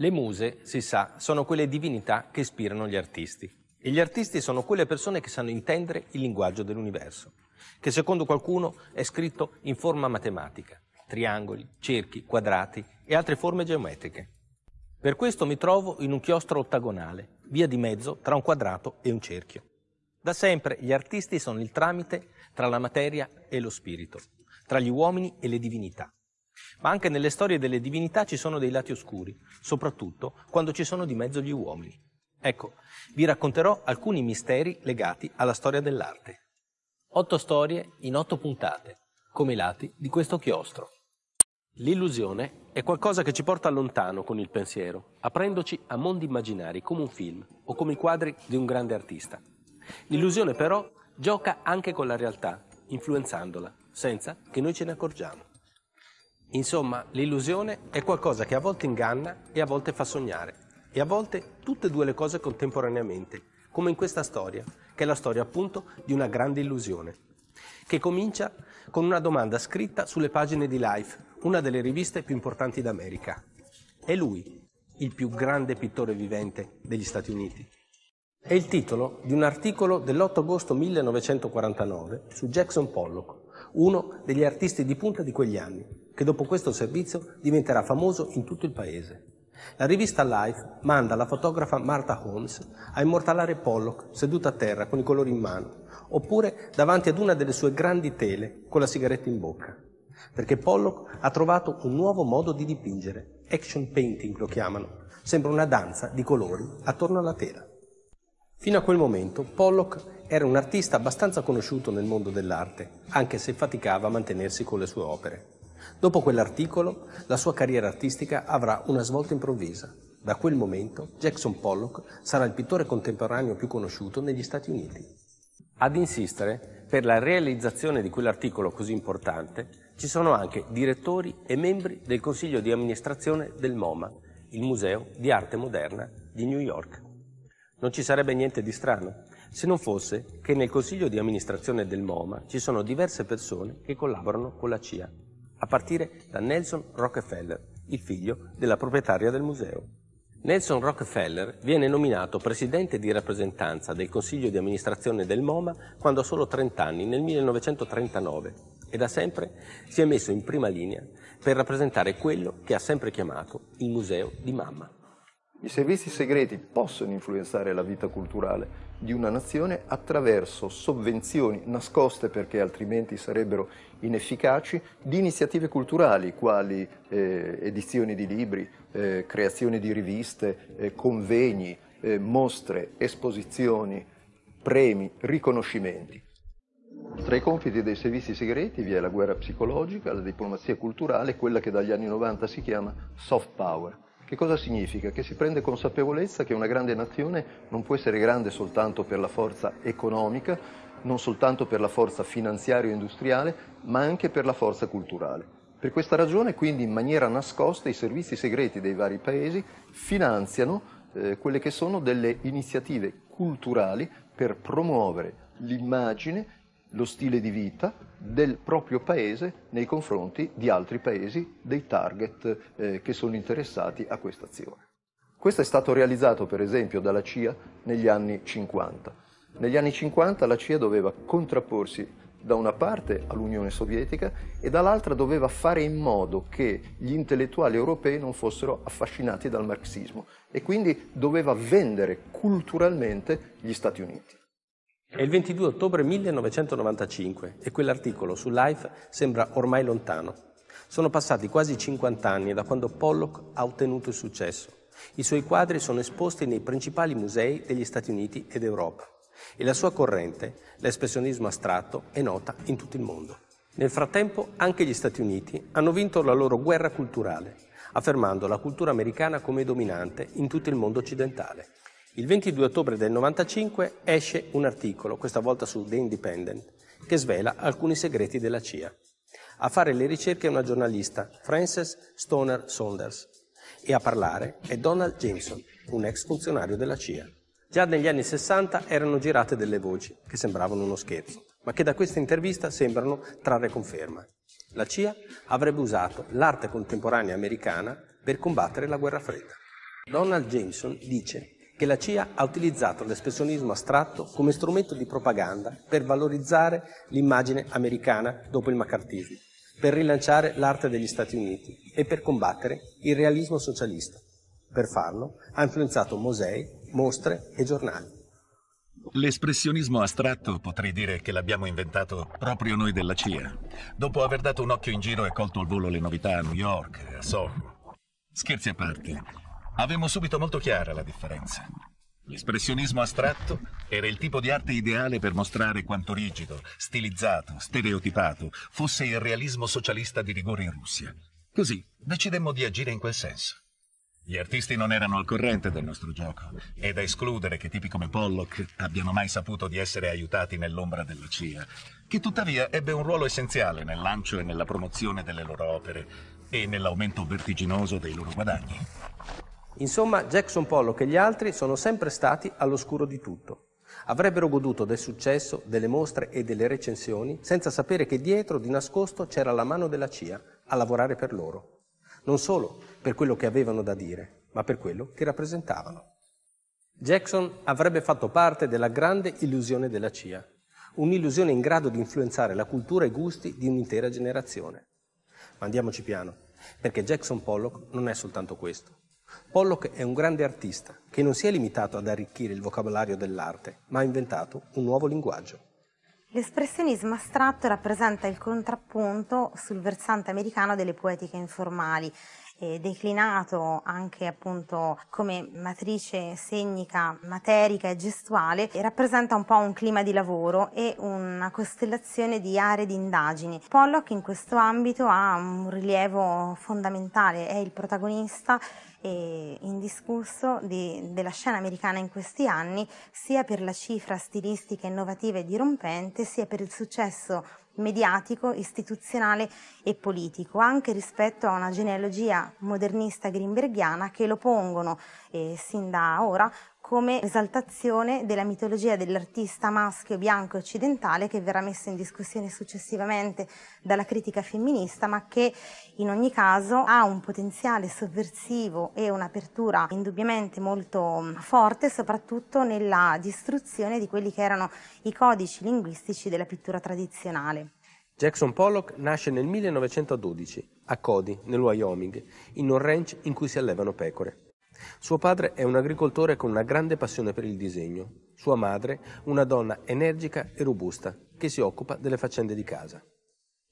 Le muse, si sa, sono quelle divinità che ispirano gli artisti. E gli artisti sono quelle persone che sanno intendere il linguaggio dell'universo, che secondo qualcuno è scritto in forma matematica, triangoli, cerchi, quadrati e altre forme geometriche. Per questo mi trovo in un chiostro ottagonale, via di mezzo tra un quadrato e un cerchio. Da sempre gli artisti sono il tramite tra la materia e lo spirito, tra gli uomini e le divinità. Ma anche nelle storie delle divinità ci sono dei lati oscuri, soprattutto quando ci sono di mezzo gli uomini. Ecco, vi racconterò alcuni misteri legati alla storia dell'arte. Otto storie in otto puntate, come i lati di questo chiostro. L'illusione è qualcosa che ci porta lontano con il pensiero, aprendoci a mondi immaginari come un film o come i quadri di un grande artista. L'illusione però gioca anche con la realtà, influenzandola, senza che noi ce ne accorgiamo. Insomma, l'illusione è qualcosa che a volte inganna e a volte fa sognare, e a volte tutte e due le cose contemporaneamente, come in questa storia, che è la storia appunto di una grande illusione, che comincia con una domanda scritta sulle pagine di Life, una delle riviste più importanti d'America. È lui, il più grande pittore vivente degli Stati Uniti. È il titolo di un articolo dell'8 agosto 1949 su Jackson Pollock, uno degli artisti di punta di quegli anni, che dopo questo servizio diventerà famoso in tutto il paese. La rivista Life manda la fotografa Martha Holmes a immortalare Pollock seduta a terra con i colori in mano, oppure davanti ad una delle sue grandi tele con la sigaretta in bocca, perché Pollock ha trovato un nuovo modo di dipingere, action painting lo chiamano, sembra una danza di colori attorno alla tela. Fino a quel momento Pollock era un artista abbastanza conosciuto nel mondo dell'arte, anche se faticava a mantenersi con le sue opere. Dopo quell'articolo, la sua carriera artistica avrà una svolta improvvisa. Da quel momento, Jackson Pollock sarà il pittore contemporaneo più conosciuto negli Stati Uniti. Ad insistere per la realizzazione di quell'articolo così importante ci sono anche direttori e membri del consiglio di amministrazione del MoMA, il Museo di Arte Moderna di New York. Non ci sarebbe niente di strano se non fosse che nel consiglio di amministrazione del MoMA ci sono diverse persone che collaborano con la CIA a partire da Nelson Rockefeller, il figlio della proprietaria del museo. Nelson Rockefeller viene nominato presidente di rappresentanza del consiglio di amministrazione del MoMA quando ha solo 30 anni, nel 1939, e da sempre si è messo in prima linea per rappresentare quello che ha sempre chiamato il museo di mamma. I servizi segreti possono influenzare la vita culturale, di una nazione attraverso sovvenzioni nascoste perché altrimenti sarebbero inefficaci di iniziative culturali quali eh, edizioni di libri, eh, creazione di riviste, eh, convegni, eh, mostre, esposizioni, premi, riconoscimenti. Tra i compiti dei servizi segreti vi è la guerra psicologica, la diplomazia culturale, quella che dagli anni 90 si chiama soft power che cosa significa? Che si prende consapevolezza che una grande nazione non può essere grande soltanto per la forza economica, non soltanto per la forza finanziaria e industriale ma anche per la forza culturale. Per questa ragione, quindi, in maniera nascosta, i servizi segreti dei vari paesi finanziano eh, quelle che sono delle iniziative culturali per promuovere l'immagine lo stile di vita del proprio paese nei confronti di altri paesi, dei target eh, che sono interessati a questa azione. Questo è stato realizzato per esempio dalla CIA negli anni 50. Negli anni 50 la CIA doveva contrapporsi da una parte all'Unione Sovietica e dall'altra doveva fare in modo che gli intellettuali europei non fossero affascinati dal marxismo e quindi doveva vendere culturalmente gli Stati Uniti. È il 22 ottobre 1995 e quell'articolo su Life sembra ormai lontano. Sono passati quasi 50 anni da quando Pollock ha ottenuto il successo. I suoi quadri sono esposti nei principali musei degli Stati Uniti ed Europa e la sua corrente, l'espressionismo astratto, è nota in tutto il mondo. Nel frattempo anche gli Stati Uniti hanno vinto la loro guerra culturale, affermando la cultura americana come dominante in tutto il mondo occidentale. Il 22 ottobre del 95 esce un articolo, questa volta su The Independent, che svela alcuni segreti della CIA. A fare le ricerche è una giornalista, Frances Stoner Saunders, e a parlare è Donald Jameson, un ex funzionario della CIA. Già negli anni 60 erano girate delle voci che sembravano uno scherzo, ma che da questa intervista sembrano trarre conferma. La CIA avrebbe usato l'arte contemporanea americana per combattere la guerra fredda. Donald Jameson dice che la CIA ha utilizzato l'espressionismo astratto come strumento di propaganda per valorizzare l'immagine americana dopo il McCarthyismo, per rilanciare l'arte degli Stati Uniti e per combattere il realismo socialista. Per farlo ha influenzato musei, mostre e giornali. L'espressionismo astratto potrei dire che l'abbiamo inventato proprio noi della CIA, dopo aver dato un occhio in giro e colto al volo le novità a New York, a Soho. Scherzi a parte, avevamo subito molto chiara la differenza. L'espressionismo astratto era il tipo di arte ideale per mostrare quanto rigido, stilizzato, stereotipato fosse il realismo socialista di rigore in Russia. Così decidemmo di agire in quel senso. Gli artisti non erano al corrente del nostro gioco, è da escludere che tipi come Pollock abbiano mai saputo di essere aiutati nell'ombra della CIA, che tuttavia ebbe un ruolo essenziale nel lancio e nella promozione delle loro opere e nell'aumento vertiginoso dei loro guadagni. Insomma, Jackson Pollock e gli altri sono sempre stati all'oscuro di tutto. Avrebbero goduto del successo, delle mostre e delle recensioni senza sapere che dietro, di nascosto, c'era la mano della CIA a lavorare per loro. Non solo per quello che avevano da dire, ma per quello che rappresentavano. Jackson avrebbe fatto parte della grande illusione della CIA, un'illusione in grado di influenzare la cultura e i gusti di un'intera generazione. Ma andiamoci piano, perché Jackson Pollock non è soltanto questo. Pollock è un grande artista che non si è limitato ad arricchire il vocabolario dell'arte, ma ha inventato un nuovo linguaggio. L'espressionismo astratto rappresenta il contrappunto sul versante americano delle poetiche informali, eh, declinato anche appunto come matrice segnica, materica e gestuale, e rappresenta un po' un clima di lavoro e una costellazione di aree di indagini. Pollock in questo ambito ha un rilievo fondamentale, è il protagonista eh, indiscusso di, della scena americana in questi anni, sia per la cifra stilistica innovativa e dirompente, sia per il successo mediatico, istituzionale e politico, anche rispetto a una genealogia modernista grimberghiana che lo pongono, eh, sin da ora, come esaltazione della mitologia dell'artista maschio bianco occidentale che verrà messa in discussione successivamente dalla critica femminista, ma che in ogni caso ha un potenziale sovversivo e un'apertura indubbiamente molto mm, forte, soprattutto nella distruzione di quelli che erano i codici linguistici della pittura tradizionale. Jackson Pollock nasce nel 1912 a Cody, nel Wyoming, in un ranch in cui si allevano pecore. Suo padre è un agricoltore con una grande passione per il disegno, sua madre una donna energica e robusta che si occupa delle faccende di casa.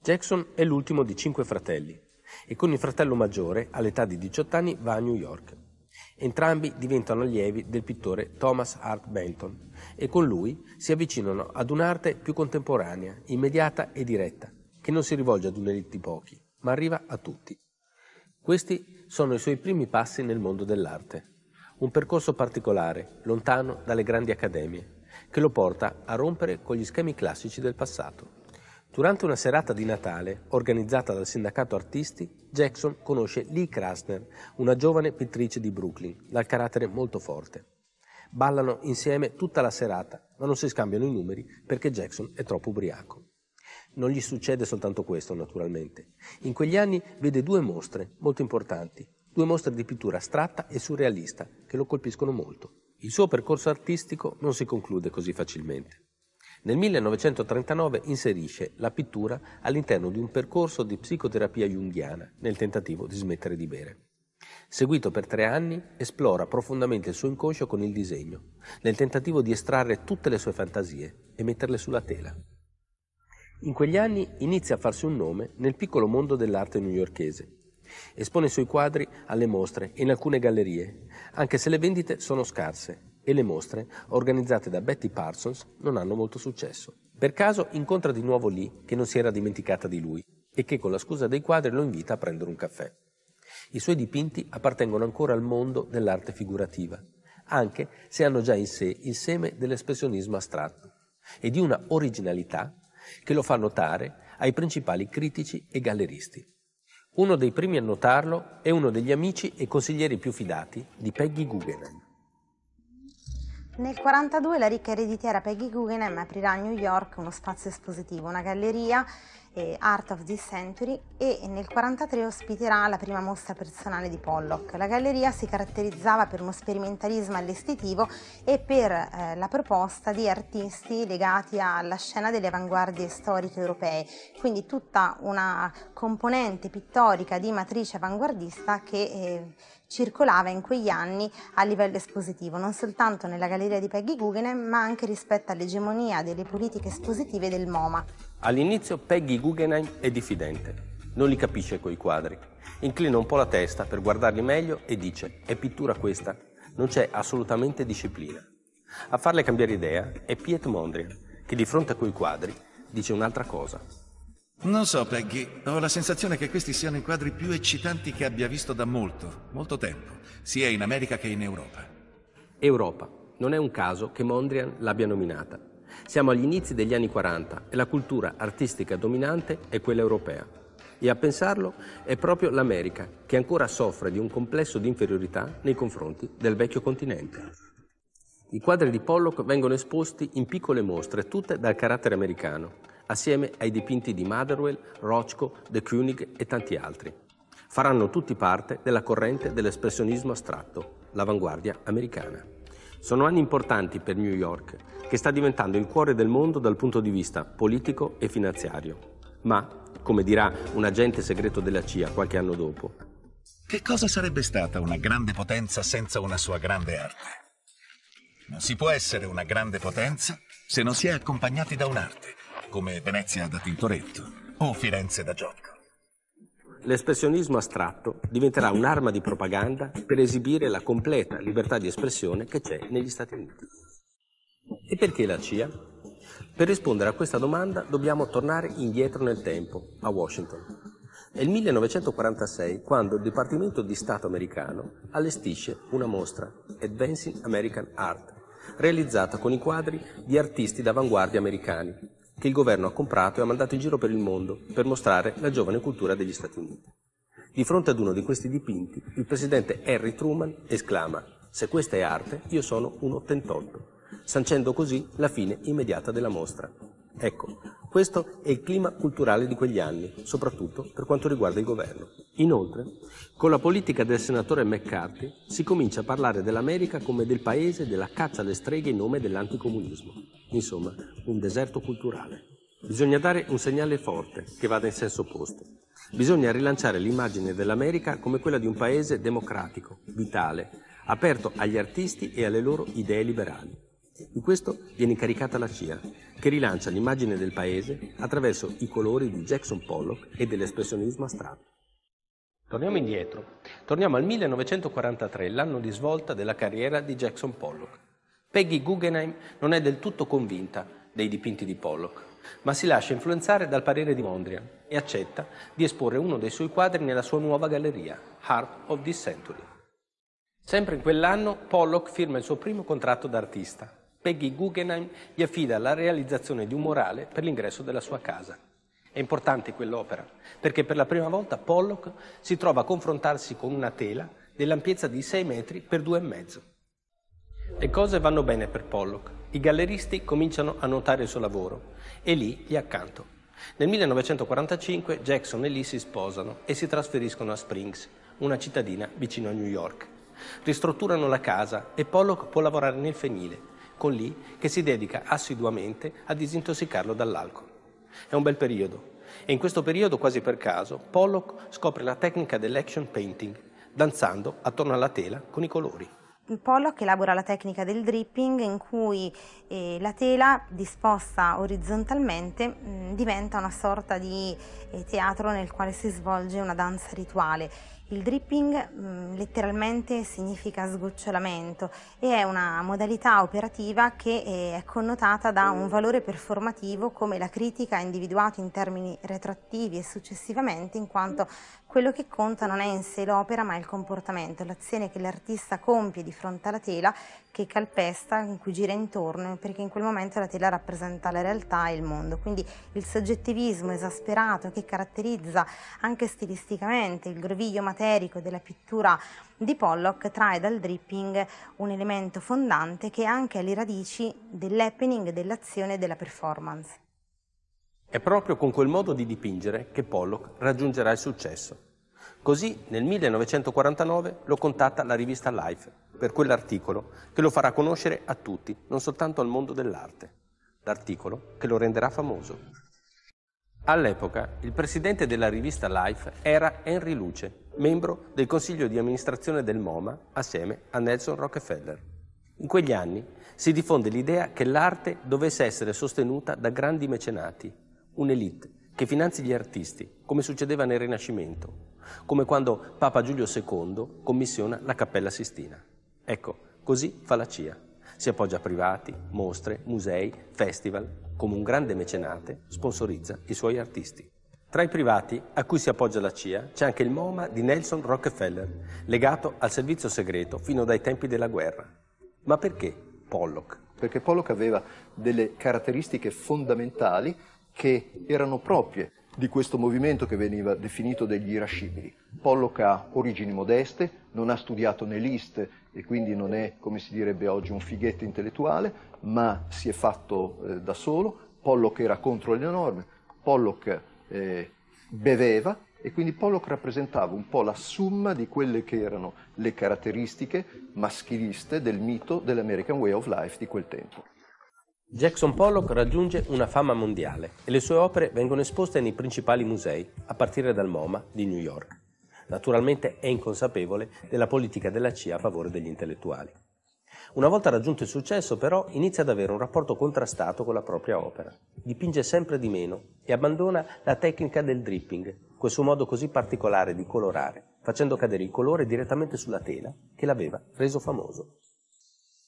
Jackson è l'ultimo di cinque fratelli e con il fratello maggiore, all'età di 18 anni, va a New York. Entrambi diventano allievi del pittore Thomas Hart Benton e con lui si avvicinano ad un'arte più contemporanea, immediata e diretta, che non si rivolge ad un'elite di pochi, ma arriva a tutti. Questi sono i suoi primi passi nel mondo dell'arte. Un percorso particolare, lontano dalle grandi accademie, che lo porta a rompere con gli schemi classici del passato. Durante una serata di Natale, organizzata dal sindacato artisti, Jackson conosce Lee Krasner, una giovane pittrice di Brooklyn, dal carattere molto forte. Ballano insieme tutta la serata, ma non si scambiano i numeri perché Jackson è troppo ubriaco. Non gli succede soltanto questo, naturalmente. In quegli anni vede due mostre molto importanti, due mostre di pittura astratta e surrealista, che lo colpiscono molto. Il suo percorso artistico non si conclude così facilmente. Nel 1939 inserisce la pittura all'interno di un percorso di psicoterapia junghiana nel tentativo di smettere di bere. Seguito per tre anni, esplora profondamente il suo inconscio con il disegno, nel tentativo di estrarre tutte le sue fantasie e metterle sulla tela. In quegli anni inizia a farsi un nome nel piccolo mondo dell'arte newyorchese. Espone i suoi quadri alle mostre e in alcune gallerie, anche se le vendite sono scarse e le mostre, organizzate da Betty Parsons, non hanno molto successo. Per caso incontra di nuovo Lee, che non si era dimenticata di lui e che con la scusa dei quadri lo invita a prendere un caffè. I suoi dipinti appartengono ancora al mondo dell'arte figurativa, anche se hanno già in sé il seme dell'espressionismo astratto e di una originalità che lo fa notare ai principali critici e galleristi. Uno dei primi a notarlo è uno degli amici e consiglieri più fidati di Peggy Guggenheim. Nel 1942 la ricca ereditiera Peggy Guggenheim aprirà a New York uno spazio espositivo, una galleria eh, Art of this Century e nel 1943 ospiterà la prima mostra personale di Pollock. La galleria si caratterizzava per uno sperimentalismo allestitivo e per eh, la proposta di artisti legati alla scena delle avanguardie storiche europee, quindi tutta una componente pittorica di matrice avanguardista che eh, circolava in quegli anni a livello espositivo, non soltanto nella galleria di Peggy Guggenheim, ma anche rispetto all'egemonia delle politiche espositive del MoMA. All'inizio Peggy Guggenheim è diffidente, non li capisce coi quadri. Inclina un po' la testa per guardarli meglio e dice: È pittura questa, non c'è assolutamente disciplina. A farle cambiare idea è Piet Mondrian, che di fronte a quei quadri dice un'altra cosa. Non so, Peggy, ho la sensazione che questi siano i quadri più eccitanti che abbia visto da molto, molto tempo, sia in America che in Europa. Europa. Non è un caso che Mondrian l'abbia nominata. Siamo agli inizi degli anni 40 e la cultura artistica dominante è quella europea. E a pensarlo è proprio l'America che ancora soffre di un complesso di inferiorità nei confronti del vecchio continente. I quadri di Pollock vengono esposti in piccole mostre, tutte dal carattere americano assieme ai dipinti di Motherwell, Rochko, De Kooning e tanti altri. Faranno tutti parte della corrente dell'espressionismo astratto, l'avanguardia americana. Sono anni importanti per New York, che sta diventando il cuore del mondo dal punto di vista politico e finanziario. Ma, come dirà un agente segreto della CIA qualche anno dopo, che cosa sarebbe stata una grande potenza senza una sua grande arte? Non si può essere una grande potenza se non si è accompagnati da un'arte come Venezia da Tintoretto o Firenze da Giotto. L'espressionismo astratto diventerà un'arma di propaganda per esibire la completa libertà di espressione che c'è negli Stati Uniti. E perché la CIA? Per rispondere a questa domanda dobbiamo tornare indietro nel tempo, a Washington. È il 1946 quando il Dipartimento di Stato americano allestisce una mostra, Advancing American Art, realizzata con i quadri di artisti d'avanguardia americani, che il governo ha comprato e ha mandato in giro per il mondo per mostrare la giovane cultura degli Stati Uniti. Di fronte ad uno di questi dipinti, il presidente Harry Truman esclama «Se questa è arte, io sono un 88», sancendo così la fine immediata della mostra. Ecco, questo è il clima culturale di quegli anni, soprattutto per quanto riguarda il governo. Inoltre, con la politica del senatore McCarthy si comincia a parlare dell'America come del paese della caccia alle streghe in nome dell'anticomunismo. Insomma, un deserto culturale. Bisogna dare un segnale forte che vada in senso opposto. Bisogna rilanciare l'immagine dell'America come quella di un paese democratico, vitale, aperto agli artisti e alle loro idee liberali. In questo viene incaricata la CIA, che rilancia l'immagine del paese attraverso i colori di Jackson Pollock e dell'espressionismo astratto. Torniamo indietro. Torniamo al 1943, l'anno di svolta della carriera di Jackson Pollock. Peggy Guggenheim non è del tutto convinta dei dipinti di Pollock, ma si lascia influenzare dal parere di Mondrian e accetta di esporre uno dei suoi quadri nella sua nuova galleria, Heart of this Century. Sempre in quell'anno Pollock firma il suo primo contratto d'artista Peggy Guggenheim gli affida la realizzazione di un morale per l'ingresso della sua casa. È importante quell'opera, perché per la prima volta Pollock si trova a confrontarsi con una tela dell'ampiezza di 6 metri per 2,5. Le cose vanno bene per Pollock. I galleristi cominciano a notare il suo lavoro e lì gli accanto. Nel 1945 Jackson e Lee si sposano e si trasferiscono a Springs, una cittadina vicino a New York. Ristrutturano la casa e Pollock può lavorare nel fenile, con lì che si dedica assiduamente a disintossicarlo dall'alcol. È un bel periodo e in questo periodo, quasi per caso, Pollock scopre la tecnica dell'action painting, danzando attorno alla tela con i colori. Pollock elabora la tecnica del dripping in cui eh, la tela disposta orizzontalmente mh, mm, diventa una sorta di eh, teatro nel quale si svolge una danza rituale. Il dripping mm, letteralmente significa sgocciolamento e è una modalità operativa che eh, è connotata da un valore performativo come la critica ha individuato in termini retrattivi e successivamente in quanto quello che conta non è in sé l'opera ma il comportamento, l'azione che l'artista compie di fronte alla tela che calpesta, in cui gira intorno perché in quel momento la tela rappresenta la realtà e il mondo. Quindi il soggettivismo esasperato che caratterizza anche stilisticamente il groviglio materiale materico della pittura di Pollock trae dal dripping un elemento fondante che è anche alle radici dell'happening, dell'azione e della performance. È proprio con quel modo di dipingere che Pollock raggiungerà il successo. Così nel 1949 lo contatta la rivista Life per quell'articolo che lo farà conoscere a tutti, non soltanto al mondo dell'arte. L'articolo che lo renderà famoso. All'epoca il presidente della rivista Life era Henry Luce, membro del consiglio di amministrazione del MoMA assieme a Nelson Rockefeller. In quegli anni si diffonde l'idea che l'arte dovesse essere sostenuta da grandi mecenati, un'elite che finanzi gli artisti, come succedeva nel Rinascimento, come quando Papa Giulio II commissiona la Cappella Sistina. Ecco, così fa la CIA. Si appoggia a privati, mostre, musei, festival, come un grande mecenate sponsorizza i suoi artisti. Tra i privati a cui si appoggia la CIA c'è anche il MoMA di Nelson Rockefeller, legato al servizio segreto fino dai tempi della guerra. Ma perché Pollock? Perché Pollock aveva delle caratteristiche fondamentali che erano proprie di questo movimento che veniva definito degli irascibili. Pollock ha origini modeste, non ha studiato né Liszt e quindi non è, come si direbbe oggi, un fighetto intellettuale, ma si è fatto eh, da solo. Pollock era contro le norme, Pollock eh, beveva e quindi Pollock rappresentava un po' la summa di quelle che erano le caratteristiche maschiliste del mito dell'American Way of Life di quel tempo. Jackson Pollock raggiunge una fama mondiale e le sue opere vengono esposte nei principali musei, a partire dal MoMA di New York. Naturalmente è inconsapevole della politica della CIA a favore degli intellettuali. Una volta raggiunto il successo, però, inizia ad avere un rapporto contrastato con la propria opera. Dipinge sempre di meno e abbandona la tecnica del dripping, quel suo modo così particolare di colorare, facendo cadere il colore direttamente sulla tela che l'aveva reso famoso.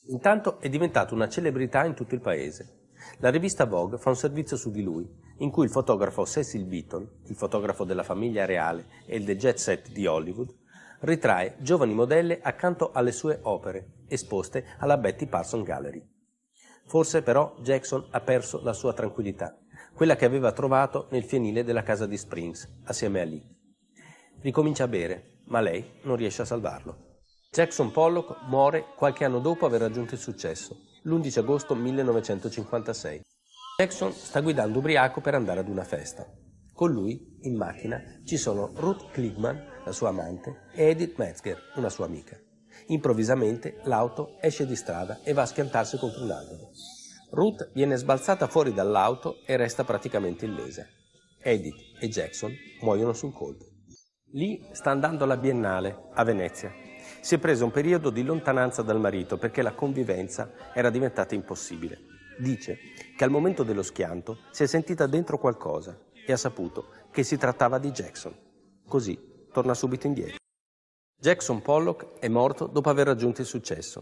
Intanto è diventato una celebrità in tutto il paese. La rivista Vogue fa un servizio su di lui, in cui il fotografo Cecil Beaton, il fotografo della famiglia reale e il The Jet Set di Hollywood, ritrae giovani modelle accanto alle sue opere, esposte alla Betty Parson Gallery. Forse però Jackson ha perso la sua tranquillità, quella che aveva trovato nel fienile della casa di Springs, assieme a Lee. Ricomincia a bere, ma lei non riesce a salvarlo. Jackson Pollock muore qualche anno dopo aver raggiunto il successo, l'11 agosto 1956. Jackson sta guidando ubriaco per andare ad una festa. Con lui, in macchina, ci sono Ruth Kligman, la sua amante, e Edith Metzger, una sua amica. Improvvisamente l'auto esce di strada e va a schiantarsi contro un albero. Ruth viene sbalzata fuori dall'auto e resta praticamente illesa. Edith e Jackson muoiono sul colpo. Lì sta andando alla Biennale, a Venezia. Si è preso un periodo di lontananza dal marito perché la convivenza era diventata impossibile. Dice che al momento dello schianto si è sentita dentro qualcosa e ha saputo che si trattava di Jackson. Così torna subito indietro. Jackson Pollock è morto dopo aver raggiunto il successo.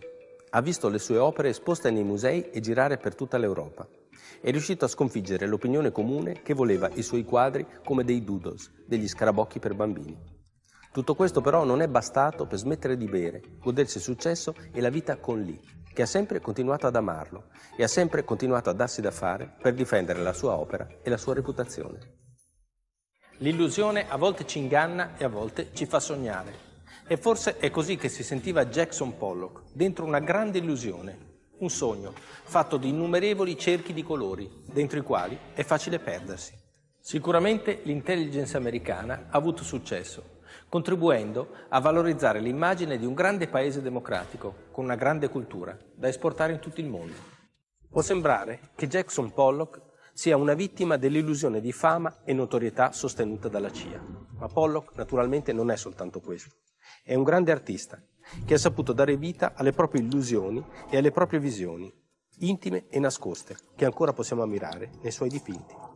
Ha visto le sue opere esposte nei musei e girare per tutta l'Europa. È riuscito a sconfiggere l'opinione comune che voleva i suoi quadri come dei doodles, degli scarabocchi per bambini. Tutto questo però non è bastato per smettere di bere, godersi il successo e la vita con Lee, che ha sempre continuato ad amarlo e ha sempre continuato a darsi da fare per difendere la sua opera e la sua reputazione. L'illusione a volte ci inganna e a volte ci fa sognare. E forse è così che si sentiva Jackson Pollock, dentro una grande illusione, un sogno, fatto di innumerevoli cerchi di colori, dentro i quali è facile perdersi. Sicuramente l'intelligence americana ha avuto successo, contribuendo a valorizzare l'immagine di un grande paese democratico, con una grande cultura, da esportare in tutto il mondo. Può sembrare che Jackson Pollock sia una vittima dell'illusione di fama e notorietà sostenuta dalla CIA. Ma Pollock naturalmente non è soltanto questo. È un grande artista che ha saputo dare vita alle proprie illusioni e alle proprie visioni, intime e nascoste, che ancora possiamo ammirare nei suoi dipinti.